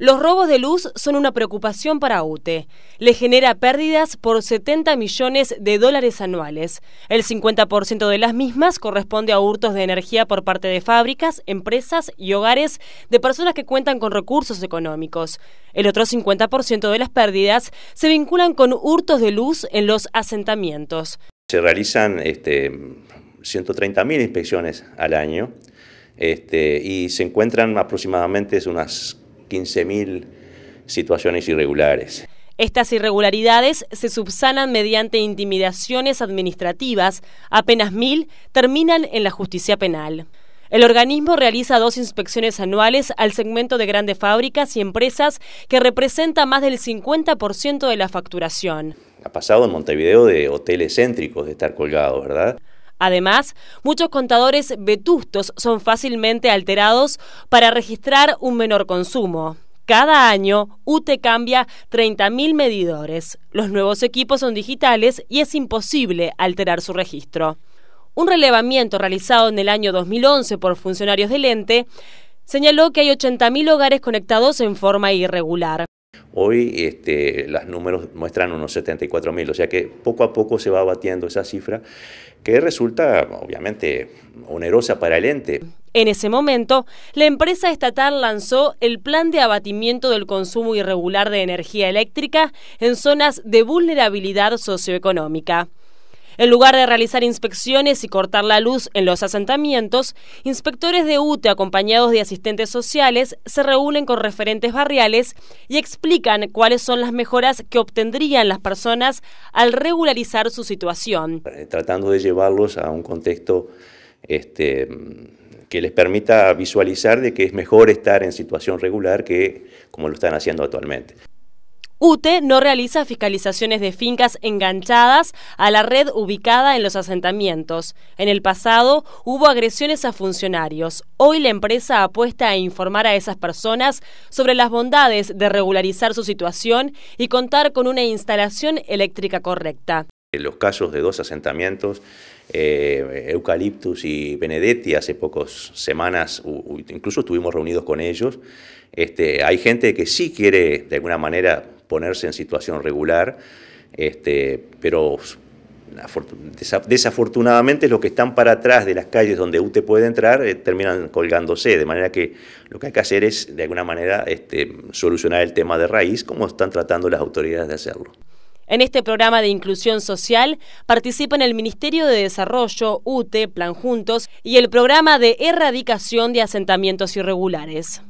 Los robos de luz son una preocupación para UTE. Le genera pérdidas por 70 millones de dólares anuales. El 50% de las mismas corresponde a hurtos de energía por parte de fábricas, empresas y hogares de personas que cuentan con recursos económicos. El otro 50% de las pérdidas se vinculan con hurtos de luz en los asentamientos. Se realizan este, 130.000 inspecciones al año este, y se encuentran aproximadamente unas 15.000 situaciones irregulares. Estas irregularidades se subsanan mediante intimidaciones administrativas, apenas mil terminan en la justicia penal. El organismo realiza dos inspecciones anuales al segmento de grandes fábricas y empresas que representa más del 50% de la facturación. Ha pasado en Montevideo de hoteles céntricos de estar colgados, ¿verdad? Además, muchos contadores vetustos son fácilmente alterados para registrar un menor consumo. Cada año, UTE cambia 30.000 medidores. Los nuevos equipos son digitales y es imposible alterar su registro. Un relevamiento realizado en el año 2011 por funcionarios del ente señaló que hay 80.000 hogares conectados en forma irregular. Hoy este, los números muestran unos 74.000, o sea que poco a poco se va abatiendo esa cifra que resulta obviamente onerosa para el ente. En ese momento, la empresa estatal lanzó el plan de abatimiento del consumo irregular de energía eléctrica en zonas de vulnerabilidad socioeconómica. En lugar de realizar inspecciones y cortar la luz en los asentamientos, inspectores de UTE acompañados de asistentes sociales se reúnen con referentes barriales y explican cuáles son las mejoras que obtendrían las personas al regularizar su situación. Eh, tratando de llevarlos a un contexto este, que les permita visualizar de que es mejor estar en situación regular que como lo están haciendo actualmente. UTE no realiza fiscalizaciones de fincas enganchadas a la red ubicada en los asentamientos. En el pasado hubo agresiones a funcionarios. Hoy la empresa apuesta a informar a esas personas sobre las bondades de regularizar su situación y contar con una instalación eléctrica correcta. En eh, Los casos de dos asentamientos, eh, Eucaliptus y Benedetti, hace pocas semanas incluso estuvimos reunidos con ellos. Este, hay gente que sí quiere, de alguna manera, ponerse en situación regular, este, pero desafortunadamente los que están para atrás de las calles donde UTE puede entrar eh, terminan colgándose, de manera que lo que hay que hacer es de alguna manera este, solucionar el tema de raíz como están tratando las autoridades de hacerlo. En este programa de inclusión social participan el Ministerio de Desarrollo, UTE, Plan Juntos y el programa de erradicación de asentamientos irregulares.